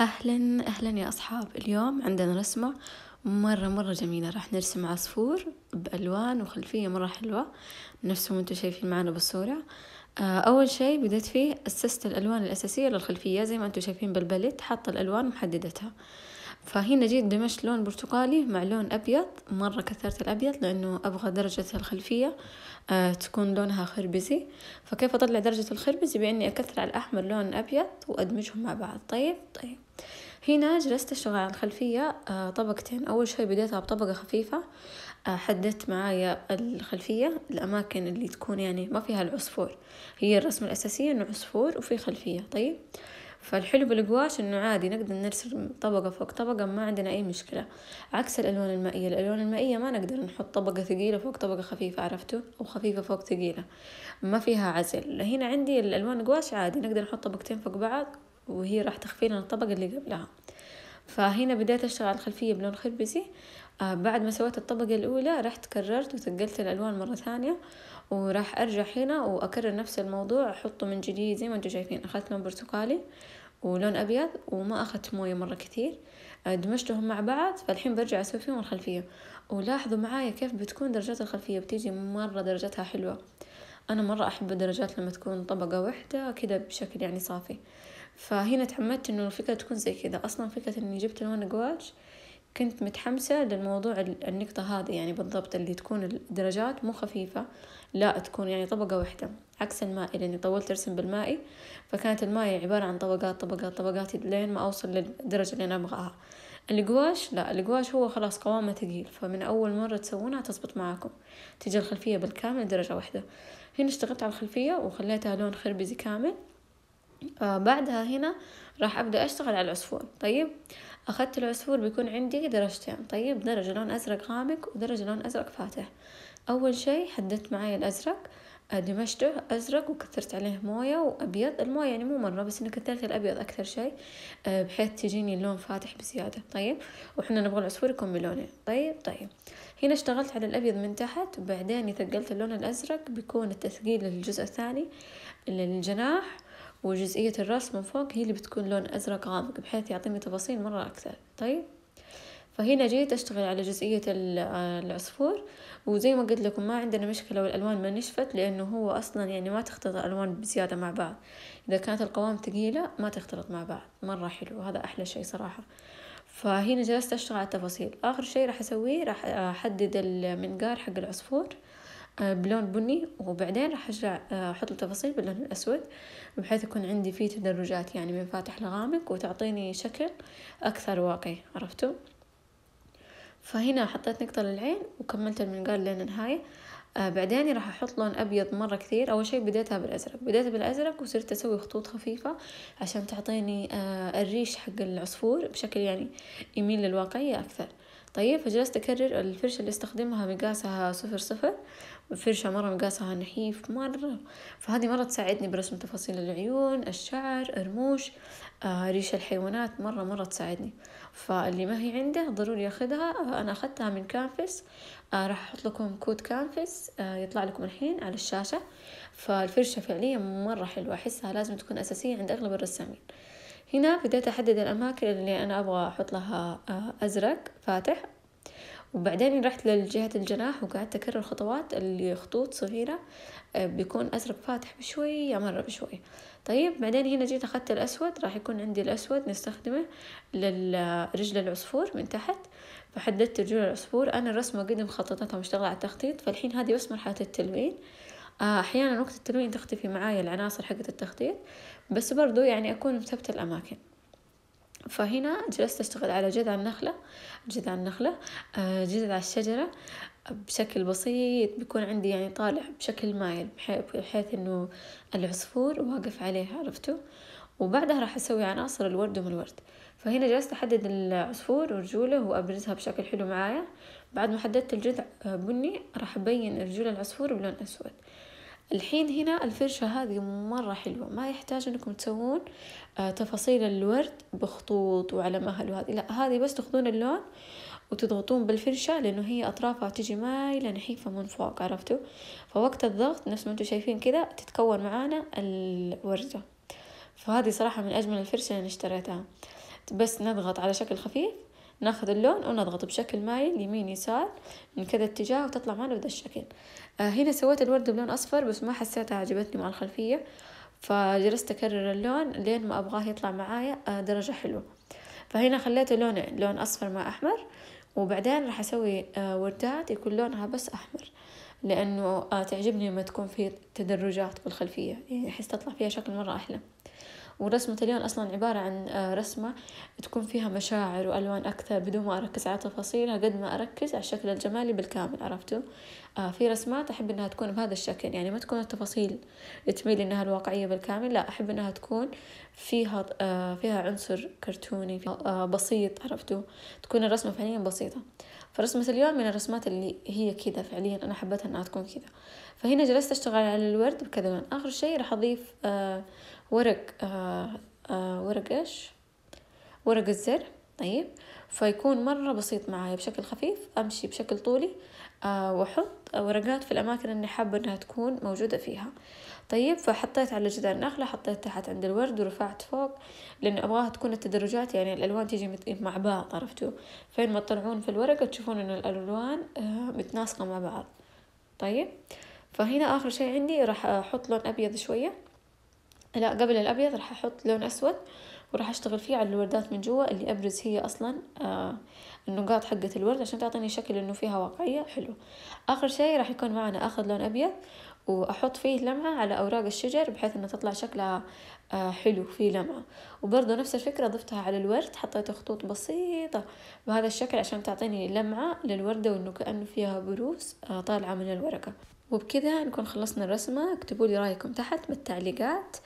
أهلا أهلا يا أصحاب اليوم عندنا رسمة مرة مرة جميلة راح نرسم عصفور بألوان وخلفية مرة حلوة نفس ما انتم شايفين معنا بالصورة آه، أول شي بديت فيه أسست الألوان الأساسية للخلفية زي ما انتم شايفين بالباليت حاطة الألوان محددتها فهنا جيت دمجت لون برتقالي مع لون أبيض مرة كثرت الأبيض لأنه أبغى درجة الخلفية آه، تكون لونها خربزي فكيف أطلع درجة الخربزي بإني أكثر على الأحمر لون أبيض وأدمجهم مع بعض طيب طيب هنا جلست أشتغل على الخلفية آه، طبقتين أول شي بديتها بطبقة خفيفة آه، حددت معايا الخلفية الأماكن اللي تكون يعني ما فيها العصفور هي الرسمة الأساسية إنه عصفور وفي خلفية طيب فالحلو بالقواش انه عادي نقدر نرسم طبقة فوق طبقة ما عندنا اي مشكلة عكس الالوان المائية الالوان المائية ما نقدر نحط طبقة ثقيلة فوق طبقة خفيفة عرفتوا او خفيفة فوق ثقيلة ما فيها عزل هنا عندي الالوان قواش عادي نقدر نحط طبقتين فوق بعض وهي راح تخفي لنا الطبقة اللي قبلها فهنا بديت اشتغل على الخلفية بلون خربزي آه بعد ما سويت الطبقة الأولى رحت كررت وثقلت الألوان مرة ثانية وراح أرجع هنا وأكرر نفس الموضوع أحطه من جديد زي ما انتم شايفين أخذت لون برتقالي ولون أبيض وما أخذت موية مرة كثير آه، دمجتهم مع بعض فالحين برجع أسوي فيهم الخلفية ولاحظوا معايا كيف بتكون درجات الخلفية بتيجي مرة درجاتها حلوة أنا مرة أحب الدرجات لما تكون طبقة واحدة كذا بشكل يعني صافي فهنا تعمدت إنه الفكرة تكون زي كذا أصلا فكرة إني جبت لون قواش كنت متحمسة للموضوع النقطة هذه يعني بالضبط اللي تكون الدرجات مو خفيفة لا تكون يعني طبقة واحدة عكس المائي لأني طولت أرسم بالمائي فكانت المائي يعني عبارة عن طبقات طبقات طبقات لين ما أوصل للدرجة اللي أنا أبغاها القواش لا القواش هو خلاص قوامه ثقيل فمن أول مرة تسوونها تزبط معاكم تيجي الخلفية بالكامل درجة واحدة هنا اشتغلت على الخلفية وخليتها لون خربزي كامل آه بعدها هنا راح أبدأ أشتغل على العصفور طيب أخذت العصفور بيكون عندي درجتين طيب درجة لون أزرق غامق ودرجة لون أزرق فاتح أول شي حددت معي الأزرق دمجته أزرق وكثرت عليه موية وأبيض الموية يعني مو مرة بس أنا كثرت الأبيض أكثر شي آه، بحيث تجيني اللون فاتح بزيادة طيب وإحنا نبغى العصفور يكون بلونين طيب طيب هنا اشتغلت على الأبيض من تحت وبعدين ثقلت اللون الأزرق بيكون التثقيل للجزء الثاني للجناح وجزئية الرأس من فوق هي اللي بتكون لون أزرق غامق بحيث يعطيني تفاصيل مرة أكثر طيب فهنا جيت أشتغل على جزئية آه، العصفور وزي ما قلت لكم ما عندنا مشكلة والألوان ما نشفت لأنه هو أصلا يعني ما تختلط الألوان بزيادة مع بعض إذا كانت القوام ثقيلة ما تختلط مع بعض مرة حلو هذا أحلى شيء صراحة فهنا جلست أشتغل على التفاصيل آخر شيء راح أسويه راح أحدد المنقار حق العصفور آه، بلون بني وبعدين راح ارجع آه، احط التفاصيل باللون الاسود بحيث يكون عندي فيه تدرجات يعني من فاتح لغامق وتعطيني شكل اكثر واقعي عرفتوا فهنا حطيت نقطة للعين وكملت المنقار لين النهاية آه بعدين راح احط لون ابيض مرة كثير اول شي بديتها بالازرق بديت بالازرق وصرت اسوي خطوط خفيفة عشان تعطيني آه الريش حق العصفور بشكل يعني يميل للواقعية اكثر طيب فجلست أكرر الفرشة اللي استخدمها مقاسها صفر صفر فرشة مرة مقاسها نحيف مرة فهذه مرة تساعدني برسم تفاصيل العيون الشعر الرموش آه ريش الحيوانات مرة مرة تساعدني فاللي ما هي عنده ضروري ياخدها أنا أخذتها من كانفس آه راح أحط لكم كود كانفس آه يطلع لكم الحين على الشاشة فالفرشة فعليا مرة حلوة أحسها لازم تكون أساسية عند أغلب الرسامين هنا بديت أحدد الأماكن اللي أنا أبغى أحط لها آه، أزرق فاتح وبعدين رحت لجهة الجناح وقعدت أكرر خطوات اللي خطوط صغيرة آه، بيكون أزرق فاتح بشوية مرة بشوية طيب بعدين هنا جيت أخذت الأسود راح يكون عندي الأسود نستخدمه للرجل العصفور من تحت فحددت رجل العصفور أنا الرسمة قد مخططتها مشتغلة على التخطيط فالحين هذه بس مرحلة التلوين آه، أحيانا وقت التلوين تختفي معايا العناصر حقت التخطيط بس برضو يعني أكون مثبتة الأماكن فهنا جلست أشتغل على جذع النخلة جذع النخلة آه، جذع الشجرة بشكل بسيط بيكون عندي يعني طالع بشكل مايل بحيث انه العصفور واقف عليه عرفتوا وبعدها راح أسوي عناصر الورد من الورد فهنا جلست أحدد العصفور ورجوله وأبرزها بشكل حلو معايا بعد ما حددت الجذع بني راح أبين رجول العصفور بلون أسود الحين هنا الفرشة هذه مرة حلوة ما يحتاج انكم تسوون آه، تفاصيل الورد بخطوط وعلى مهل وهذه لا هذه بس تاخذون اللون وتضغطون بالفرشة لانه هي اطرافها تجي مايلة نحيفة من فوق عرفتوا فوقت الضغط نفس ما انتم شايفين كذا تتكون معانا الوردة فهذه صراحة من أجمل الفرشة اللي اشتريتها بس نضغط على شكل خفيف ناخذ اللون ونضغط بشكل مايل يمين يسار من كذا اتجاه وتطلع معنا بهذا الشكل آه هنا سويت الوردة بلون أصفر بس ما حسيتها عجبتني مع الخلفية فجلست أكرر اللون لين ما أبغاه يطلع معايا آه درجة حلوة فهنا خليت لونين لون أصفر مع أحمر وبعدين راح أسوي آه وردات يكون لونها بس أحمر لأنه آه، تعجبني لما تكون في تدرجات بالخلفية يعني أحس تطلع فيها شكل مرة أحلى ورسمة اليوم أصلا عبارة عن آه، رسمة تكون فيها مشاعر وألوان أكثر بدون ما أركز على تفاصيلها قد ما أركز على الشكل الجمالي بالكامل عرفتوا آه، في رسمات أحب إنها تكون بهذا الشكل يعني ما تكون التفاصيل تميل إنها الواقعية بالكامل لا أحب إنها تكون فيها فيها عنصر كرتوني بسيط عرفتوا تكون الرسمة فعليا بسيطة فرسمة اليوم من الرسمات اللي هي كذا فعليا أنا حبيتها إنها تكون كذا فهنا جلست أشتغل على الورد بكذا لون آخر شي راح أضيف آه ورق آه آه ورق إيش ورق الزر طيب فيكون مرة بسيط معايا بشكل خفيف أمشي بشكل طولي آه، وأحط ورقات في الأماكن اللي حابة إنها تكون موجودة فيها طيب فحطيت على جدار نخلة حطيت تحت عند الورد ورفعت فوق لأنه أبغاها تكون التدرجات يعني الألوان تيجي مع بعض عرفتوا فين ما تطلعون في الورقة تشوفون إن الألوان آه، متناسقة مع بعض طيب فهنا آخر شي عندي راح أحط لون أبيض شوية لا قبل الأبيض راح أحط لون أسود وراح أشتغل فيه على الوردات من جوا اللي أبرز هي أصلا آه، النقاط حقة الورد عشان تعطيني شكل إنه فيها واقعية حلو آخر شي راح يكون معنا أخذ لون أبيض وأحط فيه لمعة على أوراق الشجر بحيث إنه تطلع شكلها آه، حلو في لمعة وبرضه نفس الفكرة ضفتها على الورد حطيت خطوط بسيطة بهذا الشكل عشان تعطيني لمعة للوردة وإنه كأنه فيها بروز آه، طالعة من الورقة وبكذا نكون خلصنا الرسمة اكتبوا لي رايكم تحت بالتعليقات